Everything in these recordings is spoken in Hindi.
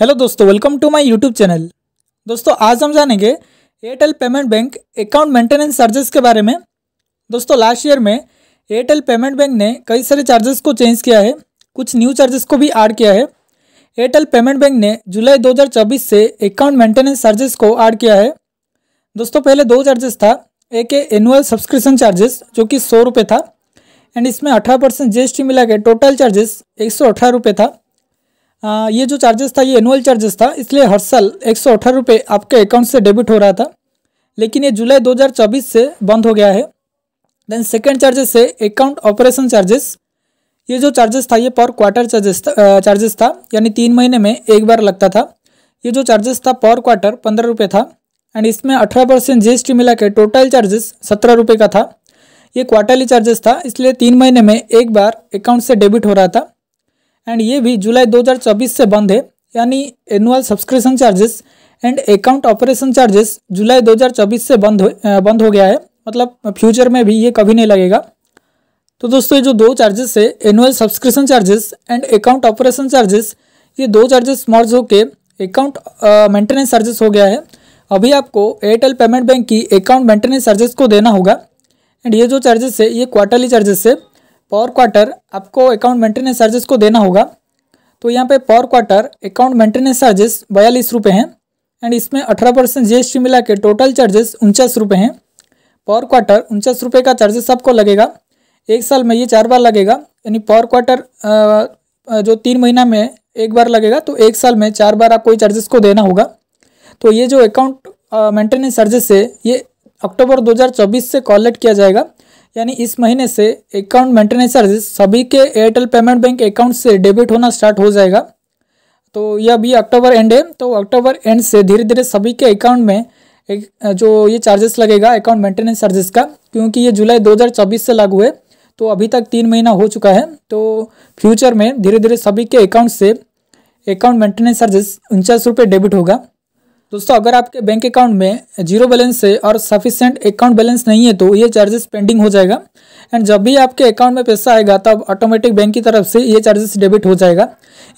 हेलो दोस्तों welcome to my YouTube channel दोस्तों आज हम जानेंगे Airtel payment bank account maintenance charges के बारे में दोस्तों लास्ट ईयर में एयरटेल पेमेंट बैंक ने कई सारे चार्जेस को चेंज किया है कुछ न्यू चार्जेस को भी ऐड किया है एयरटेल पेमेंट बैंक ने जुलाई 2024 से अकाउंट मेंटेनेंस चार्जेस को ऐड किया है दोस्तों पहले दो चार्जेस था एक है एनुअल सब्सक्रिप्शन चार्जेस जो कि सौ था एंड इसमें अठारह परसेंट जी मिला के टोटल चार्जेस एक था आ, ये जो चार्जेस था ये एनुअल चार्जेस था इसलिए हर साल एक सौ आपके अकाउंट से डेबिट हो रहा था लेकिन ये जुलाई 2024 से बंद हो गया है देन सेकेंड चार्जेस है अकाउंट ऑपरेशन चार्जेस ये जो चार्जेस था ये पर क्वार्टर चार्जेस था चार्जेस था यानी तीन महीने में एक बार लगता था ये जो चार्जेस था पर क्वार्टर पंद्रह रुपये था एंड इसमें अठारह परसेंट जी एस टी मिला के टोटल चार्जेस सत्रह रुपये का था ये क्वार्टरली चार्जेस था इसलिए तीन महीने में एक बार अकाउंट से डेबिट हो रहा था एंड ये भी जुलाई 2024 से बंद है यानी annual subscription charges and account operation charges जुलाई 2024 से बंद हो बंद हो गया है मतलब फ्यूचर में भी ये कभी नहीं लगेगा तो दोस्तों ये जो दो चार्जेस है annual subscription charges and account operation charges ये दो चार्जेस मर्ज होकर अकाउंट मेंटेनेंस चार्जेस हो गया है अभी आपको एयरटेल पेमेंट बैंक की अकाउंट मेंटेनेंस चार्जेस को देना होगा एंड ये जो चार्जेस है ये क्वार्टरली चार्जेस है पर क्वार्टर आपको अकाउंट मेंटेनेंस चार्जेस को देना होगा तो यहाँ पे पर क्वार्टर अकाउंट मेंटेनेंस चार्जेस बयालीस रुपये हैं एंड इसमें अठारह परसेंट जी एस टी मिला के टोटल चार्जेस उनचास रुपये हैं पर क्वार्टर उनचास रुपये का चार्जेस आपको लगेगा एक साल में ये चार बार लगेगा यानी पर क्वार्टर जो तीन महीना में एक बार लगेगा तो एक साल में चार बार आपको ये चार्जेस को देना होगा तो ये जो अकाउंट मेंटेनेंस चार्जेस है ये अक्टूबर 2024 से कॉलेक्ट किया जाएगा यानी इस महीने से अकाउंट मेंटेनेंस चार्जेस सभी के एयरटेल पेमेंट बैंक अकाउंट से डेबिट होना स्टार्ट हो जाएगा तो यह अभी अक्टूबर एंड है तो अक्टूबर एंड से धीरे धीरे सभी के अकाउंट में एक जो ये चार्जेस लगेगा अकाउंट मेंटेनेंस चार्जेस का क्योंकि ये जुलाई 2024 से लागू है तो अभी तक तीन महीना हो चुका है तो फ्यूचर में धीरे धीरे सभी के अकाउंट से अकाउंट मेंटेनेंस चार्जेस उनचास रुपये डेबिट होगा दोस्तों अगर आपके बैंक अकाउंट में जीरो बैलेंस है और सफिशियंट अकाउंट बैलेंस नहीं है तो ये चार्जेस पेंडिंग हो जाएगा एंड जब भी आपके अकाउंट में पैसा आएगा तब ऑटोमेटिक बैंक की तरफ से ये चार्जेस डेबिट हो जाएगा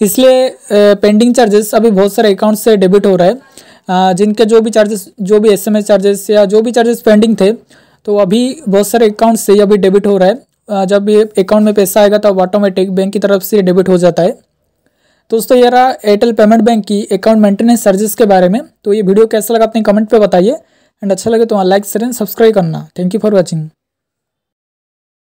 इसलिए पेंडिंग चार्जेस अभी बहुत सारे अकाउंट से डेबिट हो रहा है जिनके जो भी चार्जेस जो भी एस चार्जेस या जो भी चार्जेस पेंडिंग थे तो अभी बहुत सारे अकाउंट से अभी डेबिट हो रहा है जब ये अकाउंट में पैसा आएगा तब ऑटोमेटिक बैंक की तरफ से डेबिट हो जाता है दोस्तों ये रहा एयरटेल पेमेंट बैंक की अकाउंट मेंटेनेंस सर्विस के बारे में तो ये वीडियो कैसा लगा अपने कमेंट पे बताइए एंड अच्छा लगे तो वहाँ लाइक शेयर एंड सब्सक्राइब करना थैंक यू फॉर वॉचिंग